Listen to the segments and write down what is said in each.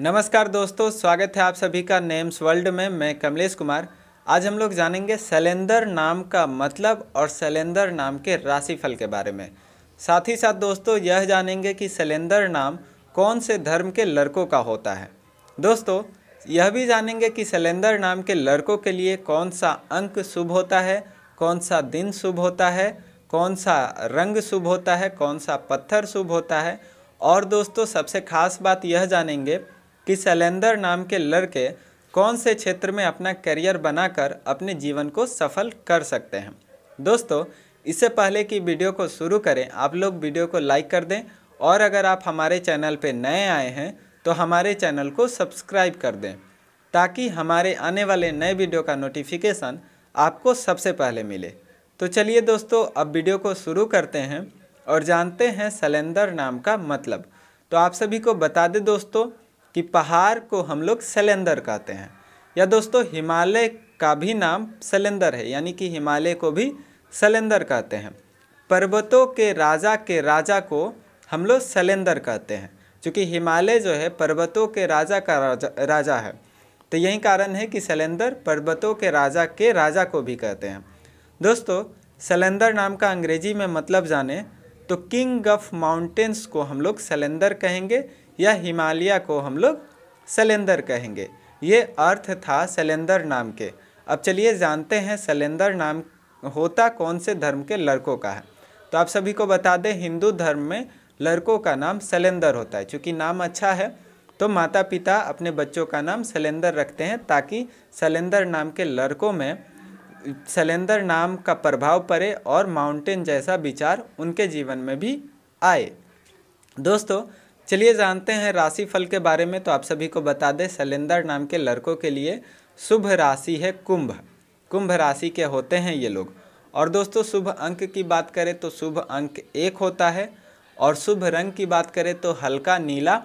नमस्कार दोस्तों स्वागत है आप सभी का नेम्स वर्ल्ड में मैं कमलेश कुमार आज हम लोग जानेंगे सैलेंदर नाम का मतलब और सैलेंदर नाम के राशिफल के बारे में साथ ही साथ दोस्तों यह जानेंगे कि सैलेंदर नाम कौन से धर्म के लड़कों का होता है दोस्तों यह भी जानेंगे कि सैलेंदर नाम के लड़कों के लिए कौन सा अंक शुभ होता है कौन सा दिन शुभ होता है कौन सा रंग शुभ होता है कौन सा पत्थर शुभ होता है और दोस्तों सबसे खास बात यह जानेंगे कि शैलेंदर नाम के लड़के कौन से क्षेत्र में अपना करियर बनाकर अपने जीवन को सफल कर सकते हैं दोस्तों इससे पहले कि वीडियो को शुरू करें आप लोग वीडियो को लाइक कर दें और अगर आप हमारे चैनल पर नए आए हैं तो हमारे चैनल को सब्सक्राइब कर दें ताकि हमारे आने वाले नए वीडियो का नोटिफिकेशन आपको सबसे पहले मिले तो चलिए दोस्तों अब वीडियो को शुरू करते हैं और जानते हैं सलेंदर नाम का मतलब तो आप सभी को बता दें दोस्तों कि पहाड़ को हम लोग सलेंदर कहते हैं या दोस्तों हिमालय का भी नाम सलेंदर है यानी कि हिमालय को भी सलेंदर कहते हैं पर्वतों के राजा के राजा को हम लोग सलेंदर कहते हैं क्योंकि हिमालय जो है पर्वतों के राजा का राजा, राजा है तो यही कारण है कि सलेंदर पर्वतों के राजा के राजा को भी कहते हैं दोस्तों सलेंदर नाम का अंग्रेजी में मतलब जाने तो किंग ऑफ माउंटेन्स को हम लोग सलेंदर कहेंगे या हिमालय को हम लोग सलेंदर कहेंगे ये अर्थ था सलेंदर नाम के अब चलिए जानते हैं सलेंदर नाम होता कौन से धर्म के लड़कों का है तो आप सभी को बता दें हिंदू धर्म में लड़कों का नाम सलेंदर होता है चूँकि नाम अच्छा है तो माता पिता अपने बच्चों का नाम सलेंदर रखते हैं ताकि सलेंदर नाम के लड़कों में सलेंदर नाम का प्रभाव पड़े और माउंटेन जैसा विचार उनके जीवन में भी आए दोस्तों चलिए जानते हैं राशि फल के बारे में तो आप सभी को बता दें सलेंदर नाम के लड़कों के लिए शुभ राशि है कुंभ कुंभ राशि के होते हैं ये लोग और दोस्तों शुभ अंक की बात करें तो शुभ अंक एक होता है और शुभ रंग की बात करें तो हल्का नीला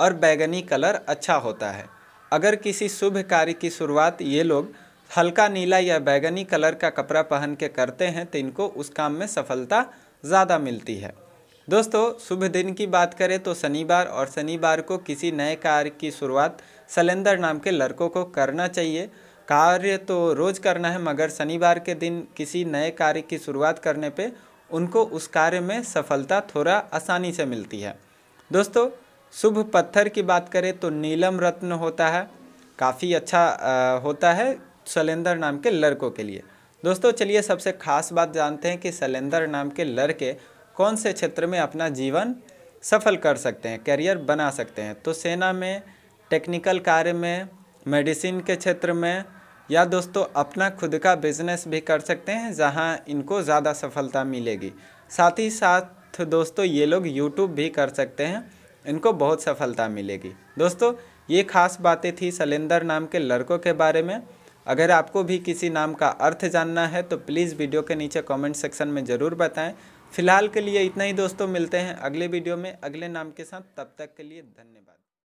और बैगनी कलर अच्छा होता है अगर किसी शुभ कार्य की शुरुआत ये लोग हल्का नीला या बैगनी कलर का कपड़ा पहन के करते हैं तो इनको उस काम में सफलता ज़्यादा मिलती है दोस्तों शुभ दिन की बात करें तो शनिवार और शनिवार को किसी नए कार्य की शुरुआत सलेंदर नाम के लड़कों को करना चाहिए कार्य तो रोज़ करना है मगर शनिवार के दिन किसी नए कार्य की शुरुआत करने पे उनको उस कार्य में सफलता थोड़ा आसानी से मिलती है दोस्तों शुभ पत्थर की बात करें तो नीलम रत्न होता है काफ़ी अच्छा आ, होता है सलेंदर नाम के लड़कों के लिए दोस्तों चलिए सबसे खास बात जानते हैं कि सलेंदर नाम के लड़के कौन से क्षेत्र में अपना जीवन सफल कर सकते हैं करियर बना सकते हैं तो सेना में टेक्निकल कार्य में मेडिसिन के क्षेत्र में या दोस्तों अपना खुद का बिजनेस भी कर सकते हैं जहां इनको ज़्यादा सफलता मिलेगी साथ ही साथ दोस्तों ये लोग यूट्यूब भी कर सकते हैं इनको बहुत सफलता मिलेगी दोस्तों ये खास बातें थी सलेंदर नाम के लड़कों के बारे में अगर आपको भी किसी नाम का अर्थ जानना है तो प्लीज़ वीडियो के नीचे कमेंट सेक्शन में ज़रूर बताएं फिलहाल के लिए इतना ही दोस्तों मिलते हैं अगले वीडियो में अगले नाम के साथ तब तक के लिए धन्यवाद